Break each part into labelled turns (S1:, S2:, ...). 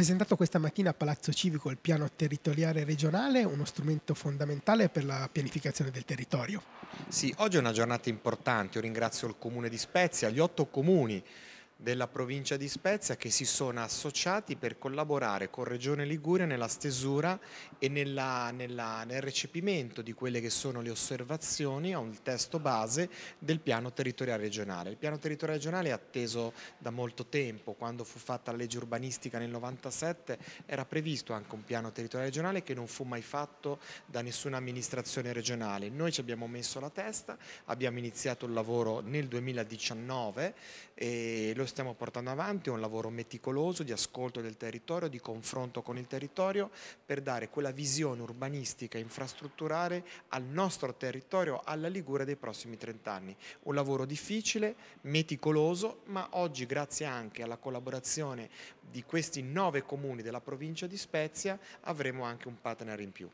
S1: presentato questa mattina a Palazzo Civico il piano territoriale regionale, uno strumento fondamentale per la pianificazione del territorio.
S2: Sì, oggi è una giornata importante, io ringrazio il Comune di Spezia, gli otto comuni della provincia di Spezia che si sono associati per collaborare con Regione Liguria nella stesura e nella, nella, nel recepimento di quelle che sono le osservazioni a un testo base del piano territoriale regionale. Il piano territoriale regionale è atteso da molto tempo, quando fu fatta la legge urbanistica nel 97 era previsto anche un piano territoriale regionale che non fu mai fatto da nessuna amministrazione regionale. Noi ci abbiamo messo la testa, abbiamo iniziato il lavoro nel 2019 e lo stiamo portando avanti è un lavoro meticoloso di ascolto del territorio, di confronto con il territorio per dare quella visione urbanistica e infrastrutturale al nostro territorio, alla Ligura dei prossimi 30 anni. Un lavoro difficile, meticoloso, ma oggi grazie anche alla collaborazione di questi nove comuni della provincia di Spezia avremo anche un partner in più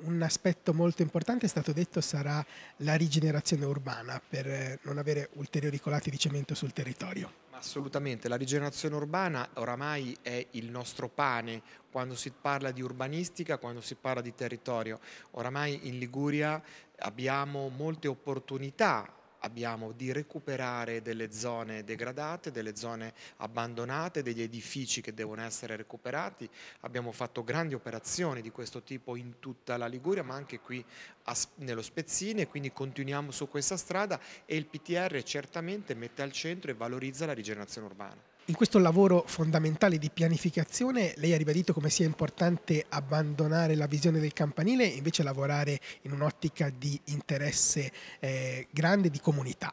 S1: un aspetto molto importante è stato detto sarà la rigenerazione urbana per eh, non avere ulteriori colati di cemento sul territorio.
S2: Assolutamente, la rigenerazione urbana oramai è il nostro pane quando si parla di urbanistica, quando si parla di territorio. Oramai in Liguria abbiamo molte opportunità abbiamo di recuperare delle zone degradate, delle zone abbandonate, degli edifici che devono essere recuperati. Abbiamo fatto grandi operazioni di questo tipo in tutta la Liguria, ma anche qui a, nello Spezzini e quindi continuiamo su questa strada e il PTR certamente mette al centro e valorizza la rigenerazione urbana.
S1: In questo lavoro fondamentale di pianificazione lei ha ribadito come sia importante abbandonare la visione del campanile e invece lavorare in un'ottica di interesse eh, grande, di comunità.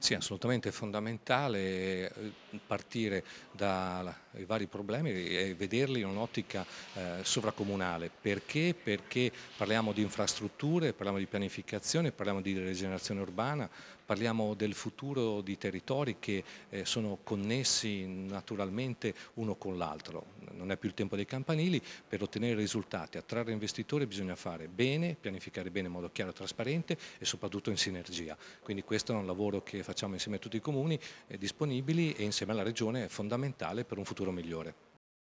S3: Sì, assolutamente è fondamentale eh, partire dai vari problemi e vederli in un'ottica eh, sovracomunale. Perché? Perché parliamo di infrastrutture, parliamo di pianificazione, parliamo di rigenerazione urbana, parliamo del futuro di territori che eh, sono connessi naturalmente uno con l'altro. Non è più il tempo dei campanili, per ottenere risultati, attrarre investitori bisogna fare bene, pianificare bene in modo chiaro e trasparente e soprattutto in sinergia. Quindi questo è un lavoro che facciamo insieme a tutti i comuni eh, disponibili e insieme alla Regione è fondamentale per un futuro migliore.